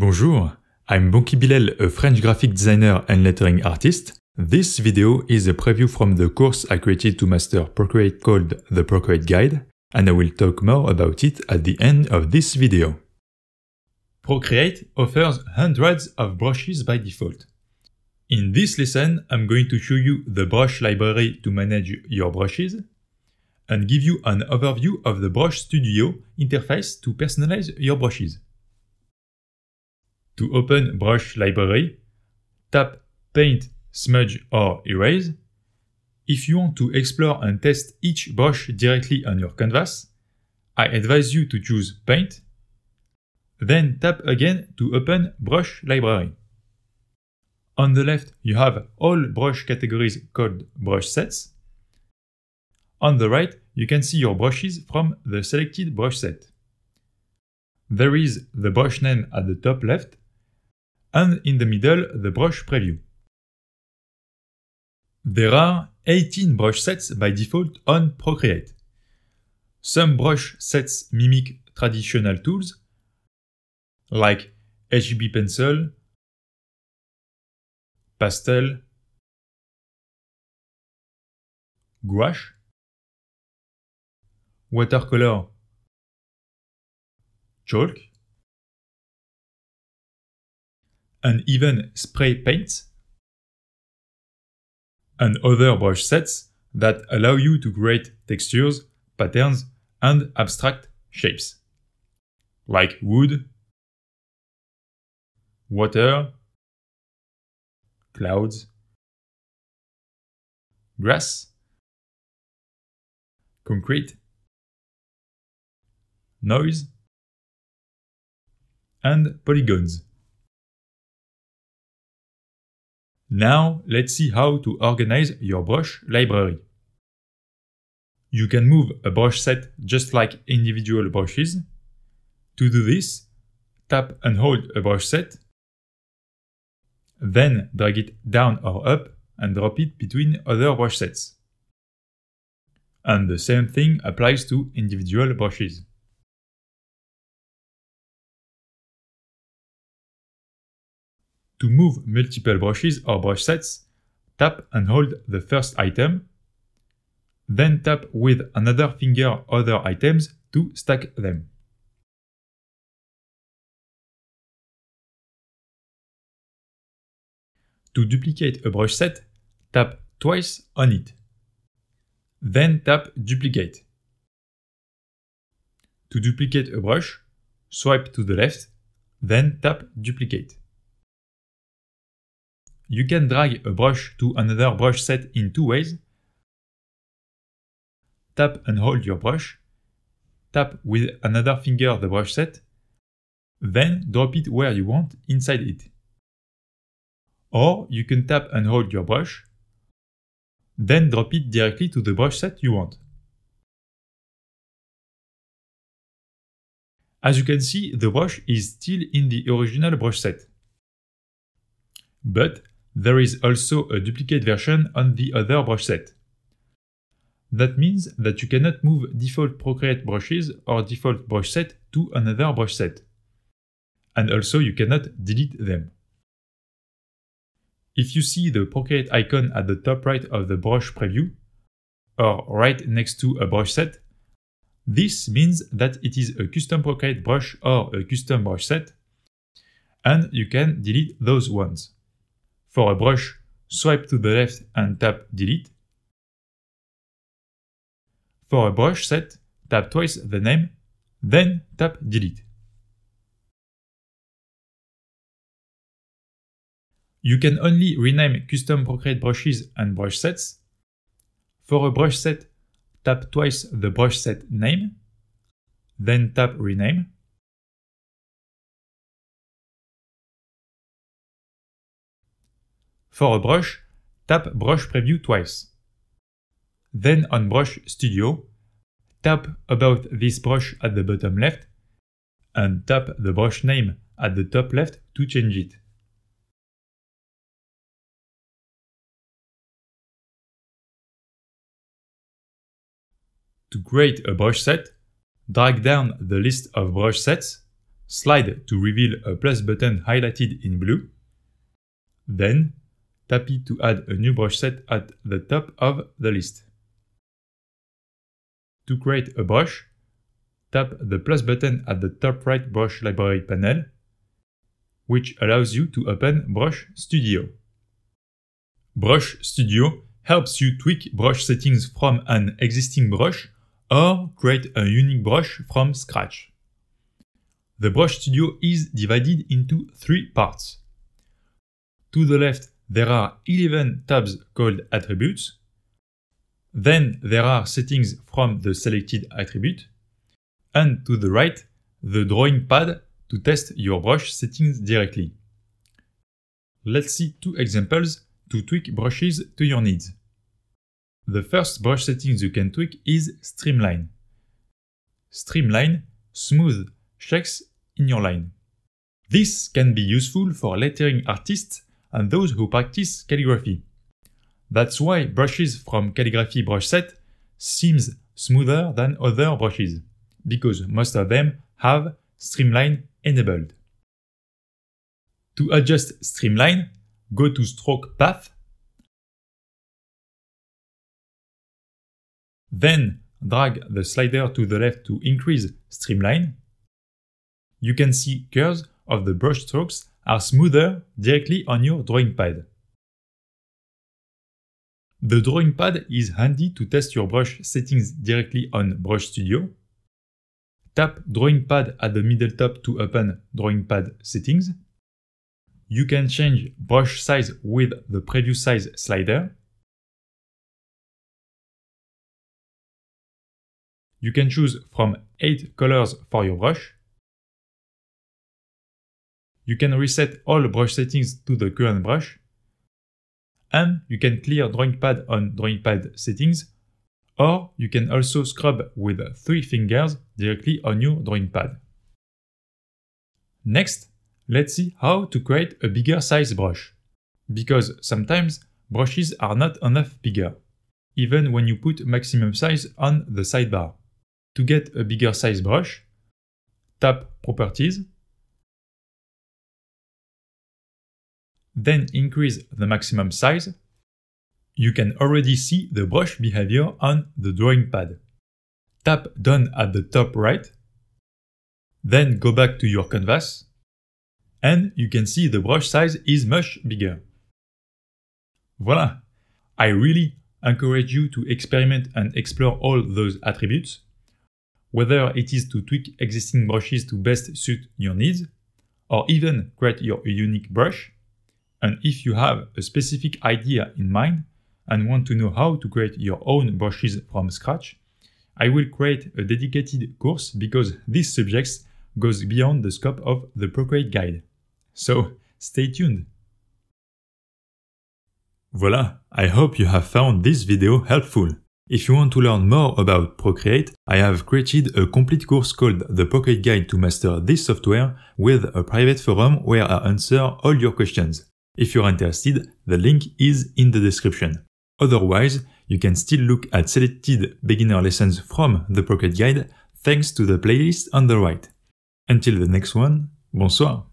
Bonjour, I'm Bonki Bilal, a French graphic designer and lettering artist. This video is a preview from the course I created to master Procreate called the Procreate Guide, and I will talk more about it at the end of this video. Procreate offers hundreds of brushes by default. In this lesson, I'm going to show you the brush library to manage your brushes and give you an overview of the Brush Studio interface to personalize your brushes. To open brush library, tap paint, smudge or erase. If you want to explore and test each brush directly on your canvas, I advise you to choose paint, then tap again to open brush library. On the left, you have all brush categories called brush sets. On the right, you can see your brushes from the selected brush set. There is the brush name at the top left and in the middle the brush preview. There are 18 brush sets by default on Procreate. Some brush sets mimic traditional tools like HB Pencil, Pastel, Gouache, Watercolor, Chalk, and even spray paints, and other brush sets that allow you to create textures, patterns, and abstract shapes, like wood, water, clouds, grass, concrete, noise, and polygons. Now let's see how to organize your brush library. You can move a brush set just like individual brushes. To do this, tap and hold a brush set, then drag it down or up and drop it between other brush sets. And the same thing applies to individual brushes. To move multiple brushes or brush sets, tap and hold the first item, then tap with another finger other items to stack them. To duplicate a brush set, tap twice on it. Then tap Duplicate. To duplicate a brush, swipe to the left, then tap Duplicate you can drag a brush to another brush set in two ways. Tap and hold your brush. Tap with another finger the brush set. Then drop it where you want inside it. Or you can tap and hold your brush. Then drop it directly to the brush set you want. As you can see, the brush is still in the original brush set. But there is also a duplicate version on the other brush set. That means that you cannot move default Procreate brushes or default brush set to another brush set. And also you cannot delete them. If you see the Procreate icon at the top right of the brush preview, or right next to a brush set, this means that it is a custom Procreate brush or a custom brush set, and you can delete those ones. For a brush, swipe to the left and tap Delete. For a brush set, tap twice the name, then tap Delete. You can only rename custom Procreate brushes and brush sets. For a brush set, tap twice the brush set name, then tap Rename. For a brush, tap Brush Preview twice. Then on Brush Studio, tap about this brush at the bottom left and tap the brush name at the top left to change it. To create a brush set, drag down the list of brush sets, slide to reveal a plus button highlighted in blue, then it to add a new brush set at the top of the list. To create a brush, tap the plus button at the top right brush library panel, which allows you to open Brush Studio. Brush Studio helps you tweak brush settings from an existing brush or create a unique brush from scratch. The Brush Studio is divided into three parts. To the left there are 11 tabs called attributes. Then there are settings from the selected attribute. And to the right, the drawing pad to test your brush settings directly. Let's see two examples to tweak brushes to your needs. The first brush settings you can tweak is Streamline. Streamline smooth checks in your line. This can be useful for lettering artists and those who practice calligraphy. That's why brushes from calligraphy brush set seems smoother than other brushes, because most of them have Streamline enabled. To adjust Streamline, go to Stroke Path, then drag the slider to the left to increase Streamline. You can see curves of the brush strokes are smoother directly on your drawing pad. The drawing pad is handy to test your brush settings directly on Brush Studio. Tap drawing pad at the middle tab to open drawing pad settings. You can change brush size with the preview size slider. You can choose from 8 colors for your brush you can reset all brush settings to the current brush, and you can clear drawing pad on drawing pad settings, or you can also scrub with three fingers directly on your drawing pad. Next, let's see how to create a bigger size brush, because sometimes brushes are not enough bigger, even when you put maximum size on the sidebar. To get a bigger size brush, tap Properties, then increase the maximum size, you can already see the brush behavior on the drawing pad. Tap Done at the top right, then go back to your canvas, and you can see the brush size is much bigger. Voila! I really encourage you to experiment and explore all those attributes, whether it is to tweak existing brushes to best suit your needs, or even create your unique brush, and if you have a specific idea in mind and want to know how to create your own brushes from scratch, I will create a dedicated course because this subject goes beyond the scope of the Procreate guide. So stay tuned. Voila, I hope you have found this video helpful. If you want to learn more about Procreate, I have created a complete course called The Procreate Guide to Master This Software with a private forum where I answer all your questions. If you're interested, the link is in the description. Otherwise, you can still look at selected beginner lessons from the Pocket Guide thanks to the playlist on the right. Until the next one, bonsoir!